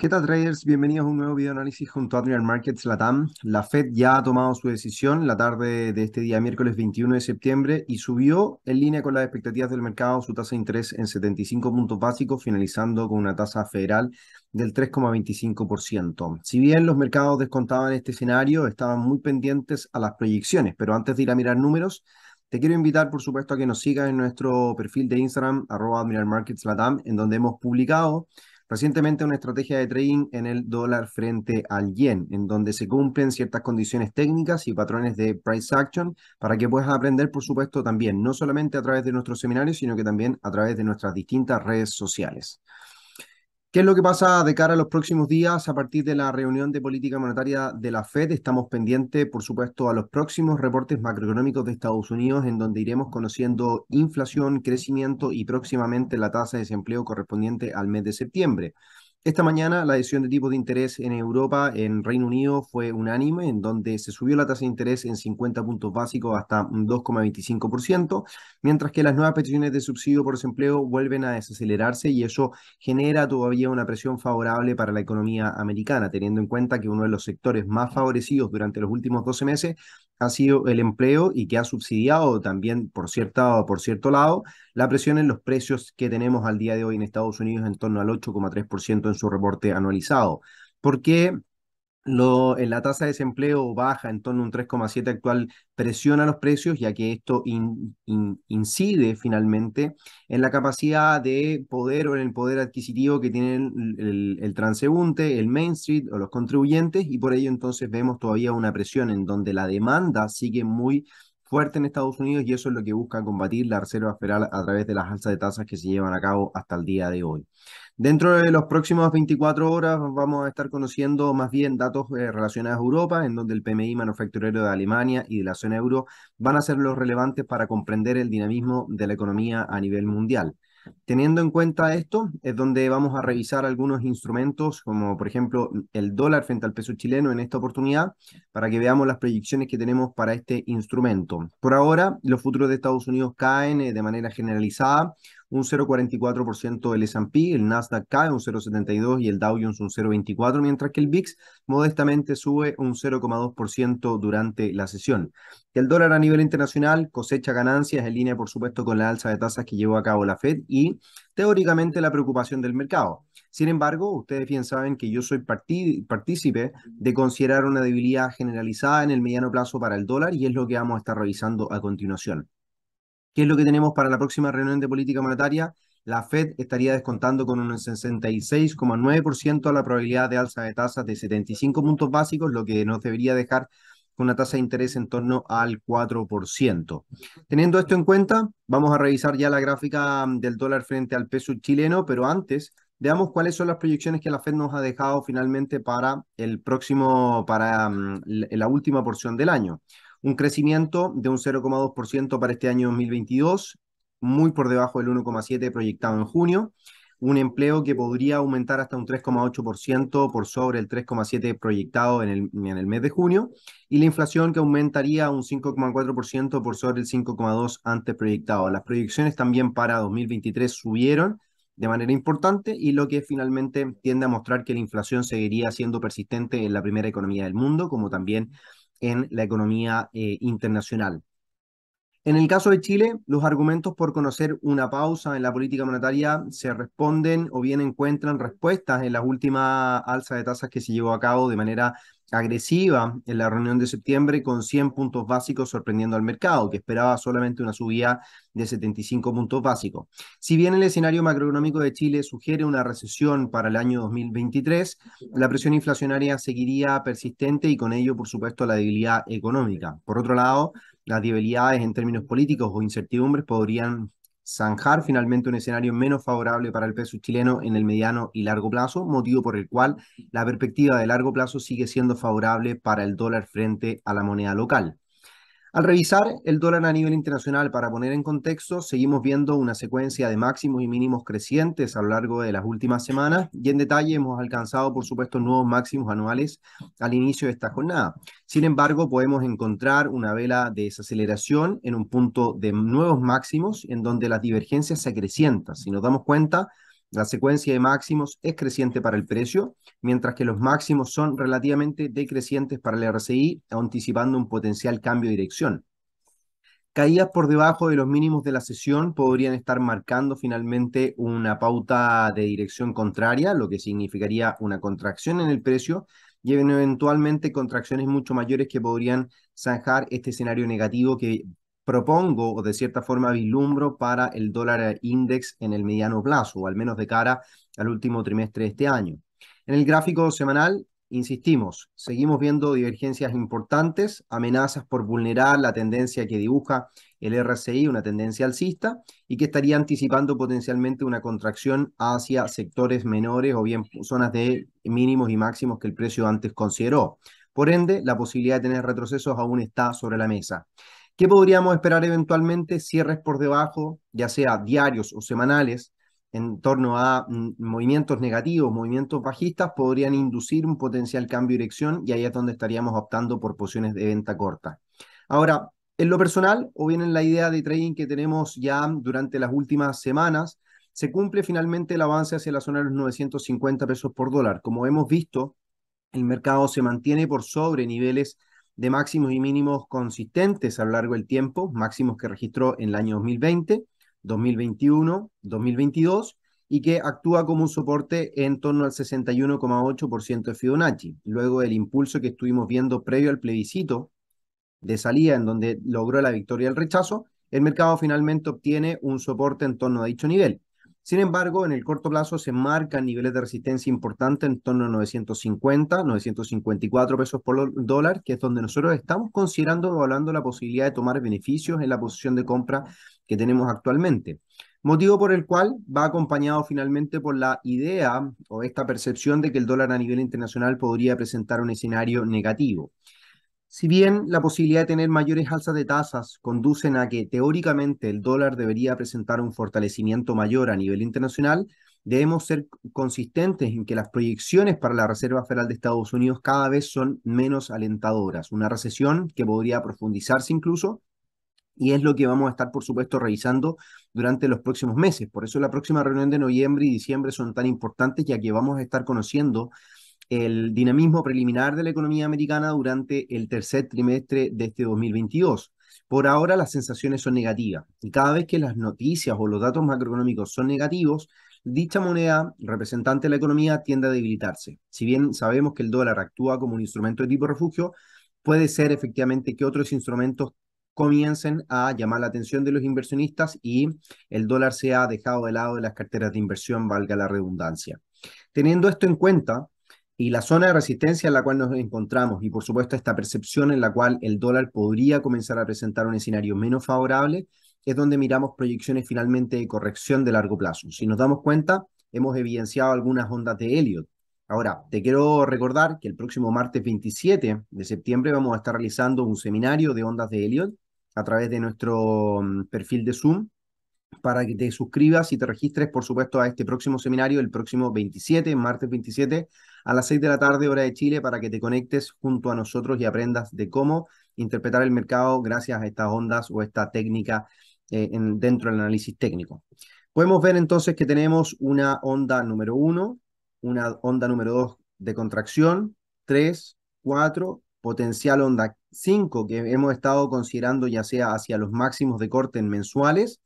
¿Qué tal traders? Bienvenidos a un nuevo video análisis junto a Admiral Markets Latam. La Fed ya ha tomado su decisión la tarde de este día, miércoles 21 de septiembre, y subió en línea con las expectativas del mercado su tasa de interés en 75 puntos básicos, finalizando con una tasa federal del 3,25%. Si bien los mercados descontaban este escenario, estaban muy pendientes a las proyecciones, pero antes de ir a mirar números, te quiero invitar, por supuesto, a que nos sigas en nuestro perfil de Instagram, arroba Admiral Markets Latam, en donde hemos publicado Recientemente una estrategia de trading en el dólar frente al yen, en donde se cumplen ciertas condiciones técnicas y patrones de price action para que puedas aprender, por supuesto, también, no solamente a través de nuestros seminarios, sino que también a través de nuestras distintas redes sociales. ¿Qué es lo que pasa de cara a los próximos días a partir de la reunión de política monetaria de la Fed? Estamos pendientes, por supuesto, a los próximos reportes macroeconómicos de Estados Unidos, en donde iremos conociendo inflación, crecimiento y próximamente la tasa de desempleo correspondiente al mes de septiembre. Esta mañana la decisión de tipos de interés en Europa, en Reino Unido, fue unánime, en donde se subió la tasa de interés en 50 puntos básicos hasta 2,25%, mientras que las nuevas peticiones de subsidio por desempleo vuelven a desacelerarse y eso genera todavía una presión favorable para la economía americana, teniendo en cuenta que uno de los sectores más favorecidos durante los últimos 12 meses ha sido el empleo y que ha subsidiado también, por, cierta, por cierto lado, la presión en los precios que tenemos al día de hoy en Estados Unidos en torno al 8,3% en su reporte anualizado. ¿Por Porque la tasa de desempleo baja en torno a un 3,7 actual presiona los precios, ya que esto incide finalmente en la capacidad de poder o en el poder adquisitivo que tienen el, el, transeúnte, el Main Street o los contribuyentes, y por ello entonces vemos todavía una presión en donde la demanda sigue muy fuerte en Estados Unidos y eso es lo que busca combatir la Reserva Federal a través de las alzas de tasas que se llevan a cabo hasta el día de hoy. Dentro de las próximas 24 horas vamos a estar conociendo más bien datos eh, relacionados a Europa, en donde el PMI manufacturero de Alemania y de la zona euro van a ser los relevantes para comprender el dinamismo de la economía a nivel mundial. Teniendo en cuenta esto, es donde vamos a revisar algunos instrumentos, como por ejemplo el dólar frente al peso chileno en esta oportunidad, para que veamos las proyecciones que tenemos para este instrumento. Por ahora, los futuros de Estados Unidos caen eh, de manera generalizada, un 0,44% del S&P, el Nasdaq cae un 0,72% y el Dow Jones un 0,24%, mientras que el VIX modestamente sube un 0,2% durante la sesión. El dólar a nivel internacional cosecha ganancias en línea, por supuesto, con la alza de tasas que llevó a cabo la Fed y teóricamente la preocupación del mercado. Sin embargo, ustedes bien saben que yo soy partícipe de considerar una debilidad generalizada en el mediano plazo para el dólar y es lo que vamos a estar revisando a continuación. ¿Qué es lo que tenemos para la próxima reunión de política monetaria? La Fed estaría descontando con un 66,9% la probabilidad de alza de tasas de 75 puntos básicos, lo que nos debería dejar con una tasa de interés en torno al 4%. Teniendo esto en cuenta, vamos a revisar ya la gráfica mm, del dólar frente al peso chileno, pero antes veamos cuáles son las proyecciones que la Fed nos ha dejado finalmente para el próximo, para mm, la última porción del año un crecimiento de un 0,2% para este año 2022, muy por debajo del 1,7% proyectado en junio, un empleo que podría aumentar hasta un 3,8% por sobre el 3,7% proyectado en el, en el mes de junio, y la inflación que aumentaría un 5,4% por sobre el 5,2% antes proyectado. Las proyecciones también para 2023 subieron de manera importante y lo que finalmente tiende a mostrar que la inflación seguiría siendo persistente en la primera economía del mundo, como también en la economía eh, internacional. En el caso de Chile, los argumentos por conocer una pausa en la política monetaria se responden o bien encuentran respuestas en la última alza de tasas que se llevó a cabo de manera agresiva en la reunión de septiembre con 100 puntos básicos sorprendiendo al mercado, que esperaba solamente una subida de 75 puntos básicos. Si bien el escenario macroeconómico de Chile sugiere una recesión para el año 2023, la presión inflacionaria seguiría persistente y con ello, por supuesto, la debilidad económica. Por otro lado, las debilidades en términos políticos o incertidumbres podrían zanjar finalmente un escenario menos favorable para el peso chileno en el mediano y largo plazo, motivo por el cual la perspectiva de largo plazo sigue siendo favorable para el dólar frente a la moneda local. Al revisar el dólar a nivel internacional para poner en contexto, seguimos viendo una secuencia de máximos y mínimos crecientes a lo largo de las últimas semanas y en detalle hemos alcanzado, por supuesto, nuevos máximos anuales al inicio de esta jornada. Sin embargo, podemos encontrar una vela de desaceleración en un punto de nuevos máximos en donde las divergencias se acrecientan. Si nos damos cuenta, la secuencia de máximos es creciente para el precio, mientras que los máximos son relativamente decrecientes para el RSI, anticipando un potencial cambio de dirección. Caídas por debajo de los mínimos de la sesión podrían estar marcando finalmente una pauta de dirección contraria, lo que significaría una contracción en el precio y eventualmente contracciones mucho mayores que podrían zanjar este escenario negativo que propongo o de cierta forma vislumbro para el dólar index en el mediano plazo, o al menos de cara al último trimestre de este año. En el gráfico semanal, insistimos, seguimos viendo divergencias importantes, amenazas por vulnerar la tendencia que dibuja el RSI, una tendencia alcista, y que estaría anticipando potencialmente una contracción hacia sectores menores o bien zonas de mínimos y máximos que el precio antes consideró. Por ende, la posibilidad de tener retrocesos aún está sobre la mesa. ¿Qué podríamos esperar eventualmente? Cierres por debajo, ya sea diarios o semanales, en torno a mm, movimientos negativos, movimientos bajistas, podrían inducir un potencial cambio de dirección y ahí es donde estaríamos optando por posiciones de venta corta. Ahora, en lo personal, o bien en la idea de trading que tenemos ya durante las últimas semanas, se cumple finalmente el avance hacia la zona de los 950 pesos por dólar. Como hemos visto, el mercado se mantiene por sobre niveles de máximos y mínimos consistentes a lo largo del tiempo, máximos que registró en el año 2020, 2021, 2022 y que actúa como un soporte en torno al 61,8% de Fibonacci, luego del impulso que estuvimos viendo previo al plebiscito de salida en donde logró la victoria el rechazo, el mercado finalmente obtiene un soporte en torno a dicho nivel. Sin embargo, en el corto plazo se marcan niveles de resistencia importantes en torno a 950, 954 pesos por dólar, que es donde nosotros estamos considerando o la posibilidad de tomar beneficios en la posición de compra que tenemos actualmente. Motivo por el cual va acompañado finalmente por la idea o esta percepción de que el dólar a nivel internacional podría presentar un escenario negativo. Si bien la posibilidad de tener mayores alzas de tasas conducen a que teóricamente el dólar debería presentar un fortalecimiento mayor a nivel internacional, debemos ser consistentes en que las proyecciones para la Reserva Federal de Estados Unidos cada vez son menos alentadoras, una recesión que podría profundizarse incluso. Y es lo que vamos a estar, por supuesto, revisando durante los próximos meses. Por eso la próxima reunión de noviembre y diciembre son tan importantes, ya que vamos a estar conociendo el dinamismo preliminar de la economía americana durante el tercer trimestre de este 2022. Por ahora las sensaciones son negativas y cada vez que las noticias o los datos macroeconómicos son negativos, dicha moneda representante de la economía tiende a debilitarse. Si bien sabemos que el dólar actúa como un instrumento de tipo refugio, puede ser efectivamente que otros instrumentos comiencen a llamar la atención de los inversionistas y el dólar se ha dejado de lado de las carteras de inversión, valga la redundancia. Teniendo esto en cuenta, y la zona de resistencia en la cual nos encontramos y por supuesto esta percepción en la cual el dólar podría comenzar a presentar un escenario menos favorable es donde miramos proyecciones finalmente de corrección de largo plazo. Si nos damos cuenta, hemos evidenciado algunas ondas de Elliot. Ahora, te quiero recordar que el próximo martes 27 de septiembre vamos a estar realizando un seminario de ondas de Elliot a través de nuestro mm, perfil de Zoom para que te suscribas y te registres, por supuesto, a este próximo seminario, el próximo 27, martes 27, a las 6 de la tarde, hora de Chile, para que te conectes junto a nosotros y aprendas de cómo interpretar el mercado gracias a estas ondas o esta técnica eh, dentro del análisis técnico. Podemos ver entonces que tenemos una onda número 1, una onda número 2 de contracción, 3, 4, potencial onda 5 que hemos estado considerando ya sea hacia los máximos de corte mensuales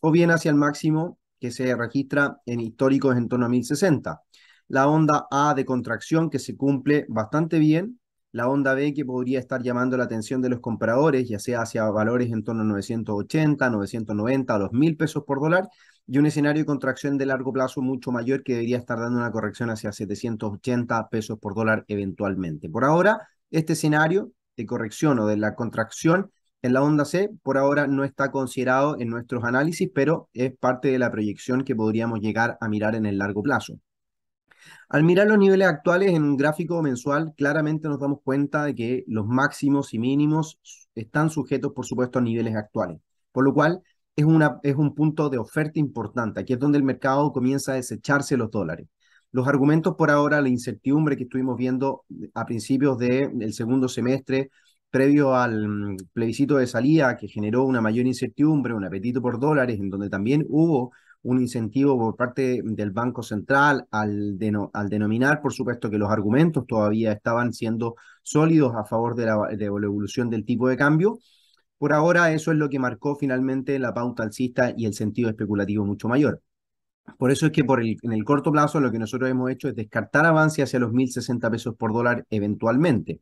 o bien hacia el máximo que se registra en históricos en torno a 1060. La onda A de contracción que se cumple bastante bien, la onda B que podría estar llamando la atención de los compradores, ya sea hacia valores en torno a 980, 990 a los 1000 pesos por dólar, y un escenario de contracción de largo plazo mucho mayor que debería estar dando una corrección hacia 780 pesos por dólar eventualmente. Por ahora, este escenario de corrección o de la contracción en la onda C. Por ahora no está considerado en nuestros análisis, pero es parte de la proyección que podríamos llegar a mirar en el largo plazo. Al mirar los niveles actuales en un gráfico mensual, claramente nos damos cuenta de que los máximos y mínimos están sujetos, por supuesto, a niveles actuales, por lo cual es, es un punto de oferta importante. Aquí es donde el mercado comienza a desecharse los dólares. Los argumentos por ahora, la incertidumbre que estuvimos viendo a principios del el segundo semestre, previo al mm, plebiscito de salida que generó una mayor incertidumbre, un apetito por dólares, en donde también hubo un incentivo por parte del Banco Central al, al denominar, por supuesto, que los argumentos todavía estaban siendo sólidos a favor de la, de la evolución del tipo de cambio. Por ahora eso es lo que marcó finalmente la pauta alcista y el sentido especulativo mucho mayor. Por eso es que por el, en el corto plazo lo que nosotros hemos hecho es descartar avance hacia los 1.060 pesos por dólar eventualmente.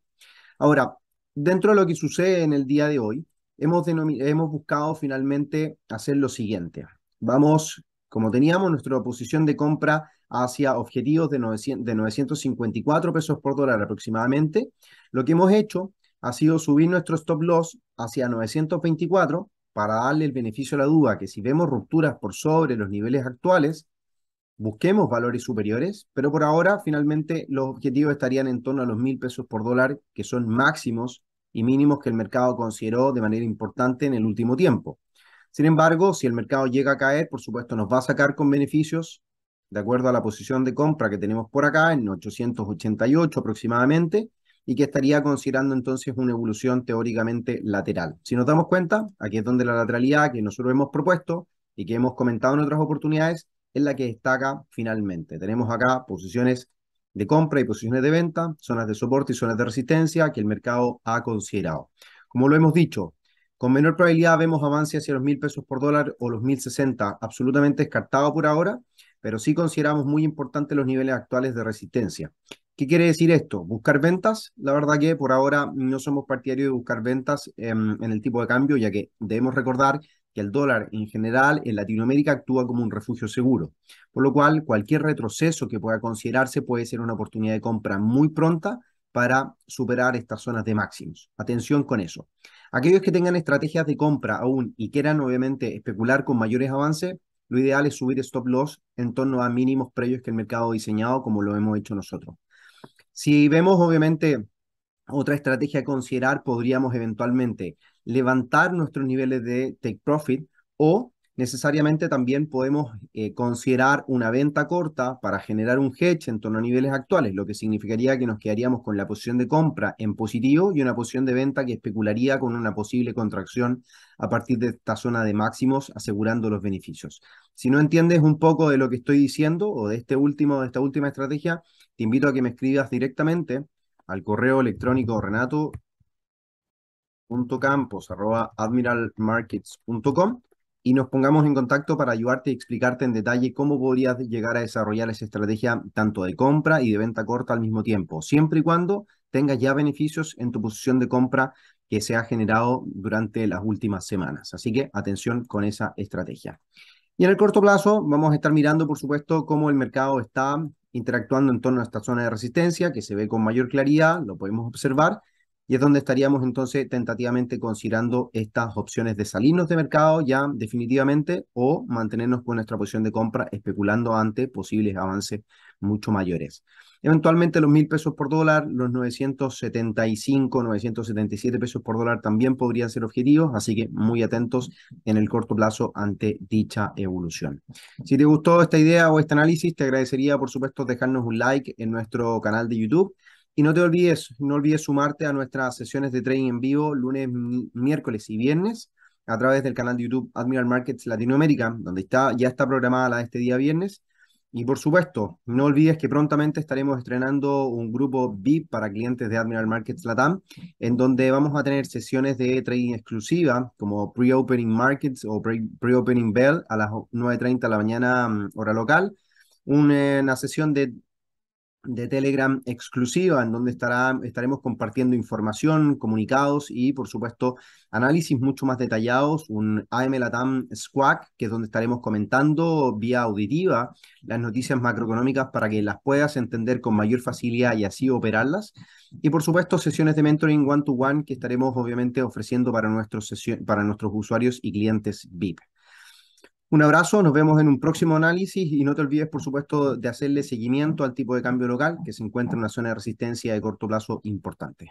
Ahora, dentro de lo que sucede en el día de hoy, hemos, hemos buscado finalmente hacer lo siguiente. Vamos, como teníamos nuestra posición de compra hacia objetivos de, de 954 pesos por dólar aproximadamente, lo que hemos hecho ha sido subir nuestro stop loss hacia 924 para darle el beneficio a la duda que si vemos rupturas por sobre los niveles actuales, busquemos valores superiores, pero por ahora finalmente los objetivos estarían en torno a los mil pesos por dólar, que son máximos y mínimos que el mercado consideró de manera importante en el último tiempo. Sin embargo, si el mercado llega a caer, por supuesto, nos va a sacar con beneficios, de acuerdo a la posición de compra que tenemos por acá, en 888 aproximadamente, y que estaría considerando entonces una evolución teóricamente lateral. Si nos damos cuenta, aquí es donde la lateralidad que nosotros hemos propuesto y que hemos comentado en otras oportunidades es la que destaca finalmente. Tenemos acá posiciones de compra y posiciones de venta, zonas de soporte y zonas de resistencia que el mercado ha considerado. Como lo hemos dicho, con menor probabilidad vemos avance hacia los mil pesos por dólar o los 1060, absolutamente descartado por ahora, pero sí consideramos muy importantes los niveles actuales de resistencia. ¿Qué quiere decir esto? ¿Buscar ventas? La verdad que por ahora no somos partidarios de buscar ventas em, en el tipo de cambio, ya que debemos recordar que el dólar en general en Latinoamérica actúa como un refugio seguro, por lo cual cualquier retroceso que pueda considerarse puede ser una oportunidad de compra muy pronta para superar estas zonas de máximos. Atención con eso. Aquellos que tengan estrategias de compra aún y quieran obviamente especular con mayores avances, lo ideal es subir stop loss en torno a mínimos previos que el mercado ha diseñado como lo hemos hecho nosotros. Si vemos obviamente otra estrategia a considerar, podríamos eventualmente levantar nuestros niveles de take profit o necesariamente también podemos eh, considerar una venta corta para generar un hedge en torno a niveles actuales, lo que significaría que nos quedaríamos con la posición de compra en positivo y una posición de venta que especularía con una posible contracción a partir de esta zona de máximos, asegurando los beneficios. Si no entiendes un poco de lo que estoy diciendo o de, este último, de esta última estrategia, te invito a que me escribas directamente al correo electrónico renato admiralmarkets.com y nos pongamos en contacto para ayudarte y explicarte en detalle cómo podrías llegar a desarrollar esa estrategia tanto de compra y de venta corta al mismo tiempo, siempre y cuando tengas ya beneficios en tu posición de compra que se ha generado durante las últimas semanas. Así que atención con esa estrategia. Y en el corto plazo vamos a estar mirando, por supuesto, cómo el mercado está interactuando en torno a esta zona de resistencia que se ve con mayor claridad, lo podemos observar, y es donde estaríamos entonces tentativamente considerando estas opciones de salirnos de mercado ya definitivamente o mantenernos con nuestra posición de compra especulando ante posibles avances mucho mayores. Eventualmente los mil pesos por dólar, los 975, 977 pesos por dólar también podrían ser objetivos, así que muy atentos en el corto plazo ante dicha evolución. Si te gustó esta idea o este análisis, te agradecería por supuesto dejarnos un like en nuestro canal de YouTube y no te olvides, no olvides sumarte a nuestras sesiones de trading en vivo lunes, miércoles y viernes a través del canal de YouTube Admiral Markets Latinoamérica, donde está, ya está programada la de este día viernes. Y por supuesto, no olvides que prontamente estaremos estrenando un grupo VIP para clientes de Admiral Markets Latam, en donde vamos a tener sesiones de trading exclusiva, como pre-opening markets o pre-opening bell a las 9.30 de la mañana mm, hora local, eh, una sesión de de Telegram exclusiva, en donde estaremos compartiendo información, comunicados y, por supuesto, análisis mucho más detallados, un AM Latam Squack, que es donde estaremos comentando vía auditiva las noticias macroeconómicas para que las puedas entender con mayor facilidad y así operarlas. Y, por supuesto, sesiones de mentoring one-to-one que estaremos, obviamente, ofreciendo para nuestros, para nuestros usuarios y clientes VIP. Un abrazo, nos vemos en un próximo análisis y no te olvides, por supuesto, de hacerle seguimiento al tipo de cambio local que se encuentra en una zona de resistencia de corto plazo importante.